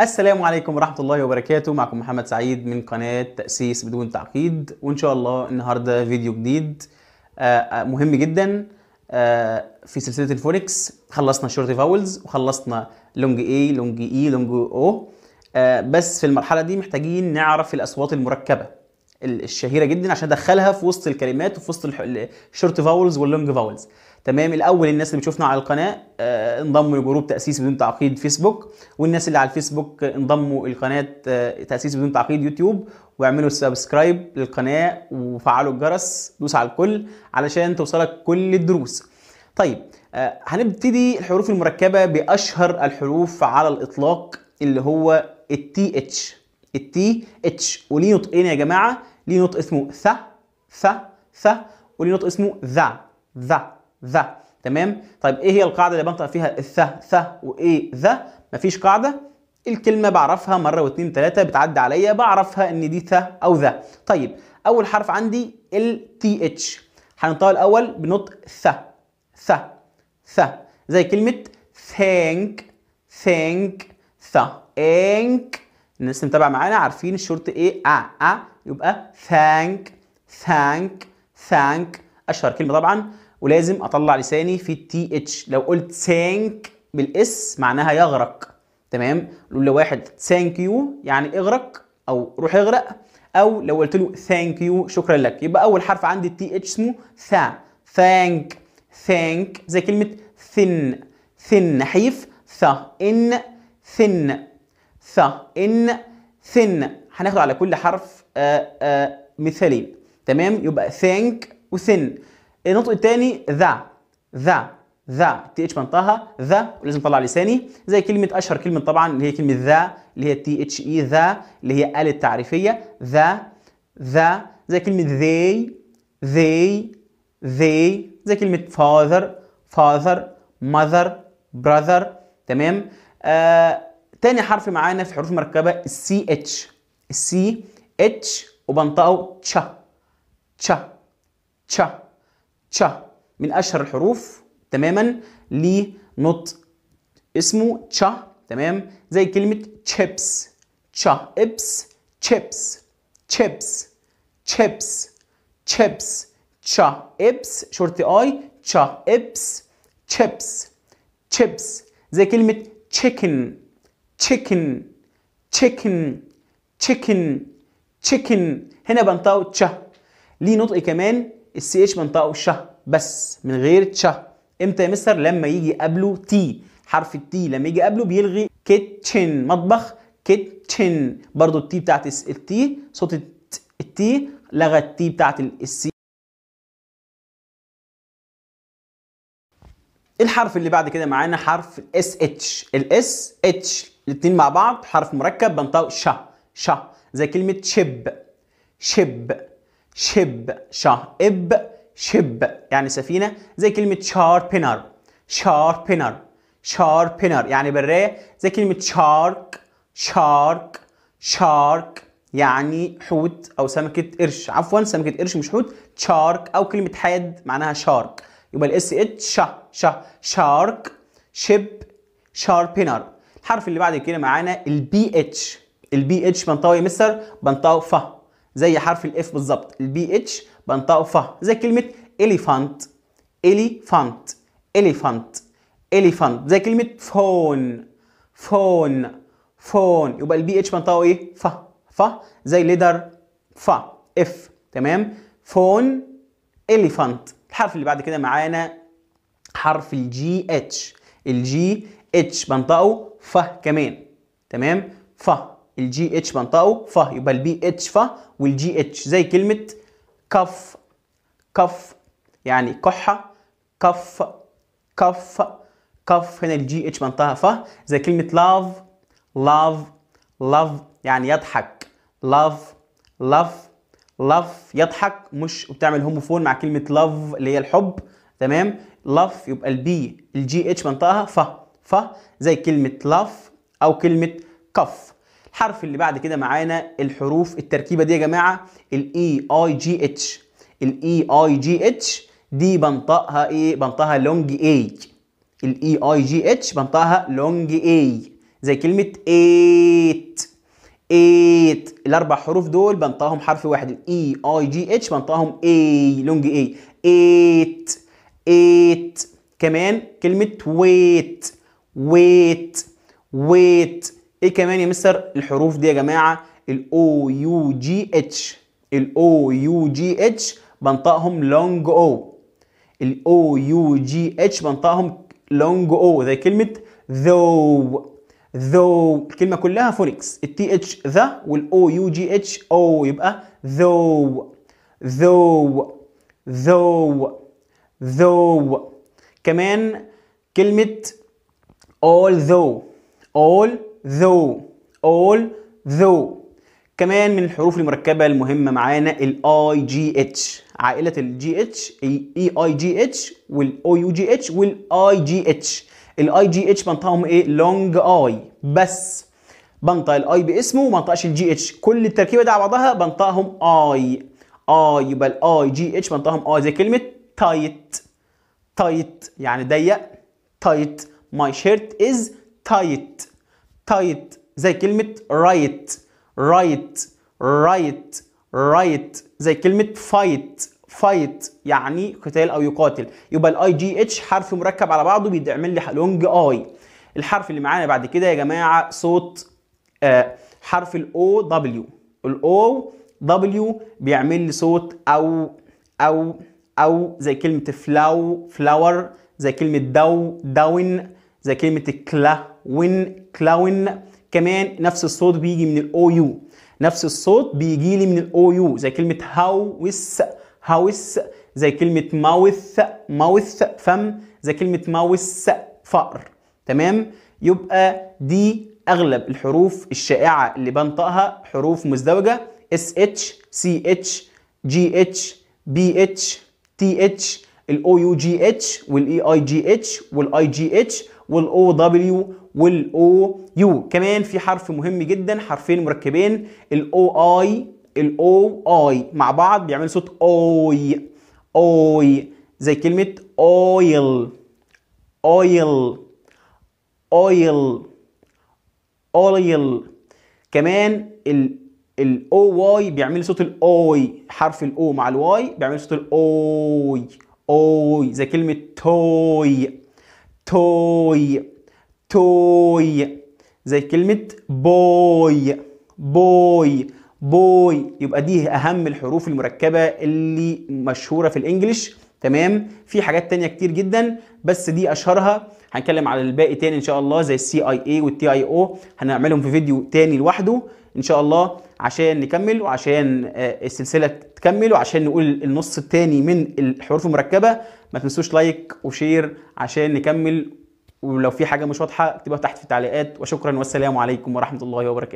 السلام عليكم ورحمة الله وبركاته معكم محمد سعيد من قناة تأسيس بدون تعقيد وإن شاء الله النهاردة فيديو جديد آه، آه، مهم جدا آه، في سلسلة الفوركس خلصنا شورت فاولز وخلصنا لونج اي لونج اي e، لونج او بس في المرحلة دي محتاجين نعرف الأصوات المركبة الشهيره جدا عشان ادخلها في وسط الكلمات وفي وسط الشورت فاولز واللونج فاولز تمام الاول الناس اللي بتشوفنا على القناه آه، انضموا لجروب تاسيس بدون تعقيد فيسبوك والناس اللي على الفيسبوك انضموا لقناه آه، تاسيس بدون تعقيد يوتيوب واعملوا سبسكرايب للقناه وفعلوا الجرس دوس على الكل علشان توصلك كل الدروس طيب آه، هنبتدي الحروف المركبه باشهر الحروف على الاطلاق اللي هو التي اتش التي اتش وليه نطقين يا جماعه ليه نطق اسمه ث ث ث وليه نطق اسمه ذا ذا ذا تمام طيب ايه هي القاعده اللي بنطق فيها الث ث وايه ذا مفيش قاعده الكلمه بعرفها مره واثنين ثلاثه بتعدي عليا بعرفها ان دي ث او ذا طيب اول حرف عندي ال تي اتش هنطقها الاول بنطق ث ث ث زي كلمه ثانك ثانك انك الناس اللي متابعه معانا عارفين الشورت ايه ا آه ا آه يبقى ثانك ثانك ثانك اشهر كلمه طبعا ولازم اطلع لساني في التي اتش لو قلت ثانك بالاس معناها يغرق تمام لو لواحد ثانك يو يعني اغرق او روح اغرق او لو قلت له ثانك يو شكرا لك يبقى اول حرف عندي التي اتش اسمه ثا ثانك ثانك زي كلمه ثن ثن نحيف ث ان ثن ث ان ثن هناخد على كل حرف آآ آه، آآ آه، مثالين تمام يبقى ثينك وثن النطق الثاني ذا ذا ذا تي اتش بنطقها ذا ولازم اطلع لساني زي كلمه اشهر كلمه طبعا اللي هي كلمه ذا اللي هي تي اتش اي ذا اللي هي ال التعريفيه ذا ذا زي كلمه ذي ذي ذي زي كلمه فاذر فاذر ماذر براذر تمام آه تاني حرف معانا في حروف مركبه السي اتش السي اتش وبنطقه تشا تشا تشا تشا من اشهر الحروف تماما لنط اسمه تشا تمام زي كلمه تشيبس تشا ابس تشيبس تشيبس تشيبس تشيبس تشا ابس شورت اي تشا ابس تشيبس تشيبس زي كلمه تشيكن chicken chicken chicken chicken هنا بنطقه تش ليه نطق كمان السي اتش بنطقه ش بس من غير تش امتى يا مستر لما يجي قبله تي حرف التي لما يجي قبله بيلغي كيتشن مطبخ كيتشن برضو التي بتاعت التي صوت التي لغى التي بتاعت السي الحرف اللي بعد كده معانا حرف الاس اتش الاس اتش الاثنين مع بعض حرف مركب بنطق ش ش زي كلمة شب شب شب شه اب شب يعني سفينة زي كلمة شاربينر شاربينر شاربينر يعني براية زي كلمة شارك شارك شارك يعني حوت او سمكة قرش عفوا سمكة قرش مش حوت شارك او كلمة حاد معناها شارك يبقى الاس اتش ش ش شارك شب شاربينر الحرف اللي بعد كده معانا البي اتش البي اتش بنطقه يا مستر بنطقه ف زي حرف الاف بالظبط البي اتش بنطقه ف زي كلمه اليفانت اليفانت اليفانت اليفانت زي كلمه فون فون فون يبقى البي اتش بنطقه ايه ف ف زي ليدر ف اف تمام فون اليفانت الحرف اللي بعد كده معانا حرف الجي اتش الجي اتش بنطقه ف كمان تمام ف الجي اتش بنطقه ف يبقى البي اتش ف والجي اتش زي كلمه كف كف يعني كحه كف كف كف هنا الجي اتش بنطقها ف زي كلمه لاف لاف لاف يعني يضحك لاف لاف لاف يضحك مش وبتعمل هوموفون مع كلمه لاف اللي هي الحب تمام لاف يبقى البي الجي اتش بنطقها ف ف زي كلمة لاف أو كلمة كف الحرف اللي بعد كده معانا الحروف التركيبة دي يا جماعة e I اي جي اتش E اي جي اتش دي بنطقها ايه بنطقها لونج اي E اي جي اتش بنطقها لونج اي زي كلمة ايت ايت الاربع حروف دول بنطقهم حرف واحد E اي جي اتش بنطقهم اي لونج A ايت ايت كمان كلمة ويت ويت ويت ايه كمان يا مستر الحروف دي يا جماعه الاو يو جي اتش الاو يو جي اتش بنطقهم لونج او الاو يو جي اتش بنطقهم لونج او زي كلمه ذو ذو الكلمه كلها فونكس التي اتش ذا والاو يو جي اتش او يبقى ذو ذو ذو ذو كمان كلمه although although although كمان من الحروف المركبة المهمة معانا I جي اتش عائلة e I اتش H اي جي اتش G يو جي اتش G جي اتش I جي اتش بنطقهم ايه لونج اي بس بنطق I باسمه وما بنطقش G اتش كل التركيبة دي على بعضها بنطقهم اي اي يبقى الاي جي اتش بنطقهم اي زي كلمة تايت تايت يعني ضيق تايت My shirt is tight. Tight زي كلمة right. Right. Right. Right. زي كلمة fight. fight يعني قتال او يقاتل يبقى الاي جي اتش حرف مركب على بعضه بيتعمل لي لونج اي الحرف اللي معانا بعد كده يا جماعه صوت آه حرف الاو دبليو الاو دبليو بيعمل لي صوت او او او زي كلمه فلاو فلاور زي كلمه دو داون زي كلمه كلاون كلاون كمان نفس الصوت بيجي من الاو يو نفس الصوت بيجي لي من الاو يو زي كلمه هاوس هاوس زي كلمه ماوث ماوث فم زي كلمه ماوس فأر تمام يبقى دي اغلب الحروف الشائعه اللي بنطقها حروف مزدوجه اس اتش سي اتش جي اتش بي اتش تي اتش الاو يو جي اتش والاي اي e جي اتش والاي جي اتش والاو دبليو والاو يو كمان في حرف مهم جدا حرفين مركبين الاو اي الاو اي مع بعض بيعملوا صوت اوي اوي زي كلمه اويل اويل اويل اويل كمان ال الاو واي بيعمل صوت الاوي حرف الاو مع الواي بيعمل صوت الاوي اوي زي كلمه توي توي توي زي كلمة بوي بوي بوي يبقى دي أهم الحروف المركبة اللي مشهورة في الإنجليش تمام في حاجات تانية كتير جدا بس دي أشهرها هنتكلم على الباقي تاني إن شاء الله زي السي أي اي والتي أي أو هنعملهم في فيديو تاني لوحده إن شاء الله عشان نكمل وعشان آه، السلسله تكمل وعشان نقول النص الثاني من الحروف المركبه ما تنسوش لايك وشير عشان نكمل ولو في حاجه مش واضحه اكتبها تحت في التعليقات وشكرا والسلام عليكم ورحمه الله وبركاته